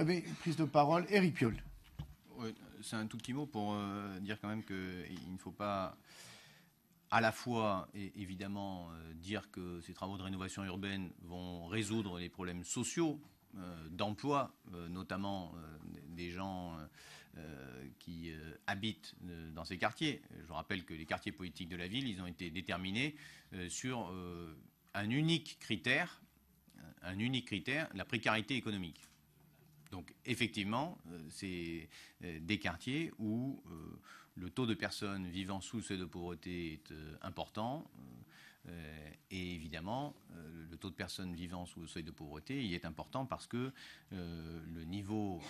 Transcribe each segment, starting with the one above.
avez prise de parole, Eric Piolle. c'est un tout petit mot pour euh, dire quand même qu'il ne faut pas à la fois, et évidemment, euh, dire que ces travaux de rénovation urbaine vont résoudre les problèmes sociaux, euh, d'emploi, notamment des gens qui habitent dans ces quartiers. Je rappelle que les quartiers politiques de la ville, ils ont été déterminés sur un unique critère, un unique critère, la précarité économique. Donc effectivement, euh, c'est euh, des quartiers où euh, le taux de personnes vivant sous le seuil de pauvreté est important. et évidemment, le taux de personnes vivant sous le seuil de pauvreté, y est important parce que le niveau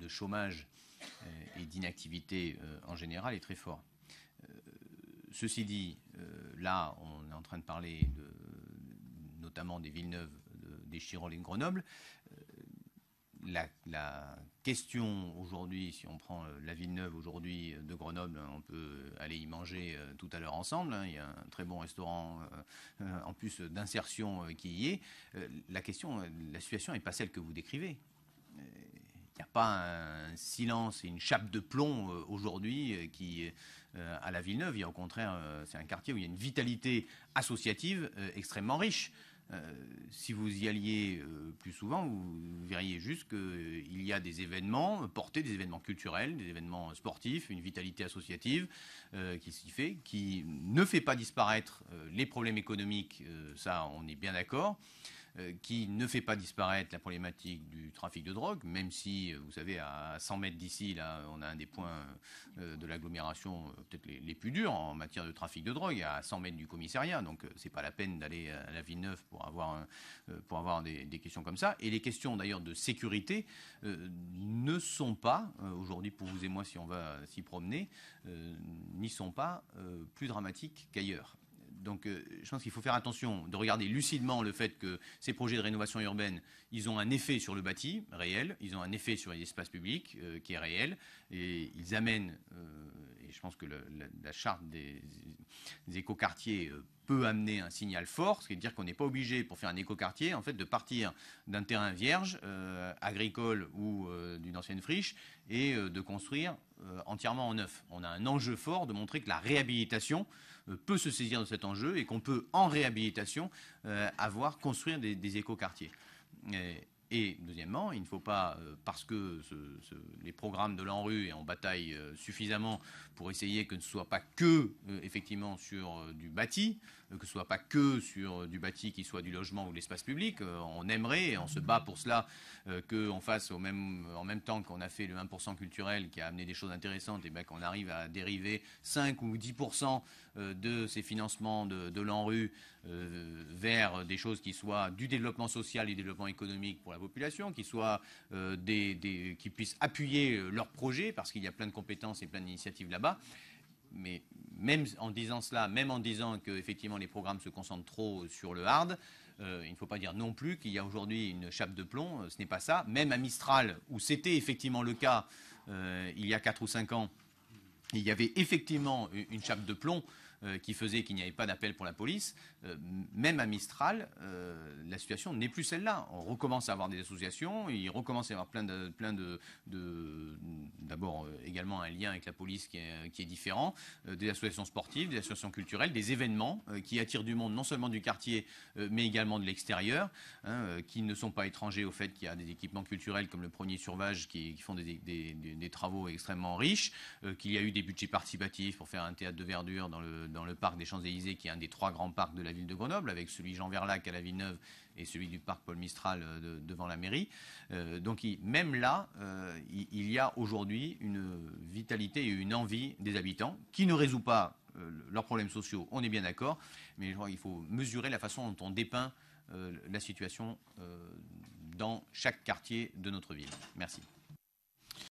de, chômage et d'inactivité en général est très fort. ceci dit, là, on est en train de parler notamment des villes neuves, des Chiroles et de Grenoble la, question aujourd'hui, si on prend euh, la Villeneuve aujourd'hui euh, de Grenoble, on peut aller y manger euh, tout à l'heure ensemble. Hein. Il y a un très bon restaurant en plus d'insertion qui y est. la question, la situation n'est pas celle que vous décrivez. Il n'y a pas un silence et une chape de plomb aujourd'hui à la Villeneuve. Il y a au contraire, c'est un quartier où il y a une vitalité associative extrêmement riche. Euh, si vous y alliez euh, plus souvent, vous verriez juste qu'il euh, y a des événements portés, des événements culturels, des événements sportifs, une vitalité associative qui s'y fait, qui ne fait pas disparaître les problèmes économiques, ça on est bien d'accord, euh, qui ne fait pas disparaître la problématique du trafic de drogue, même si, euh, vous savez, à 100 mètres d'ici, là, on a un des points euh, de l'agglomération peut-être les, plus durs en matière de trafic de drogue, à 100 mètres du commissariat. Donc, c'est pas la peine d'aller à la Villeneuve pour avoir, pour avoir des, questions comme ça. Et les questions, d'ailleurs, de sécurité ne sont pas, aujourd'hui, pour vous et moi, si on va s'y promener, n'y sont pas plus dramatiques qu'ailleurs. Donc euh, je pense qu'il faut faire attention de regarder lucidement le fait que ces projets de rénovation urbaine, ils ont un effet sur le bâti réel, ils ont un effet sur les espaces publics euh, qui est réel, et ils amènent, euh, et je pense que la, charte des, écoquartiers peut amener un signal fort, ce qui veut dire qu'on n'est pas obligé pour faire un écoquartier, en fait, de partir d'un terrain vierge, agricole ou d'une ancienne friche, et euh, de construire euh, entièrement en neuf. On a un enjeu fort de montrer que la réhabilitation euh, peut se saisir de cet enjeu et qu'on peut, en réhabilitation, avoir, construire des, écoquartiers. Et deuxièmement, il ne faut pas, euh, parce que les programmes de l'ANRU et en bataille euh, suffisamment pour essayer que ce ne soit pas que euh, effectivement sur du bâti, que ce soit pas que sur du bâti qui soit du logement ou de l'espace public. on aimerait, et on se bat pour cela, qu'on fasse au même, en même temps qu'on a fait le 1% culturel qui a amené des choses intéressantes, et bien qu'on arrive à dériver 5 ou 10% de ces financements de, de l'ANRU vers des choses qui soient du développement social et du développement économique pour la population, qui, soient, euh, des, qui puissent appuyer euh, leurs projets, parce qu'il y a plein de compétences et plein d'initiatives là-bas. Mais même en disant cela, même en disant que effectivement les programmes se concentrent trop sur le hard, euh, il ne faut pas dire non plus qu'il y a aujourd'hui une chape de plomb. ce n'est pas ça. Même à Mistral, où c'était effectivement le cas il y a 4 ou 5 ans, il y avait effectivement une chape de plomb. Euh, qui faisait qu'il n'y avait pas d'appel pour la police, euh, même à Mistral, euh, la situation n'est plus celle-là. On recommence à avoir des associations, il recommence à avoir plein de... Plein de, d'abord, également un lien avec la police qui est, qui est différent, des associations sportives, des associations culturelles, des événements qui attirent du monde, non seulement du quartier, mais également de l'extérieur, hein, qui ne sont pas étrangers au fait qu'il y a des équipements culturels comme le premier Survage qui, font des, des, travaux extrêmement riches, qu'il y a eu des budgets participatifs pour faire un théâtre de verdure dans le dans le parc des Champs-Élysées, qui est un des trois grands parcs de la ville de Grenoble, avec celui Jean Verlac à la Villeneuve et celui du parc Paul Mistral euh, devant la mairie. Euh, donc même là, euh, il, y a aujourd'hui une vitalité et une envie des habitants qui ne résout pas leurs problèmes sociaux, on est bien d'accord, mais il faut mesurer la façon dont on dépeint la situation dans chaque quartier de notre ville. Merci.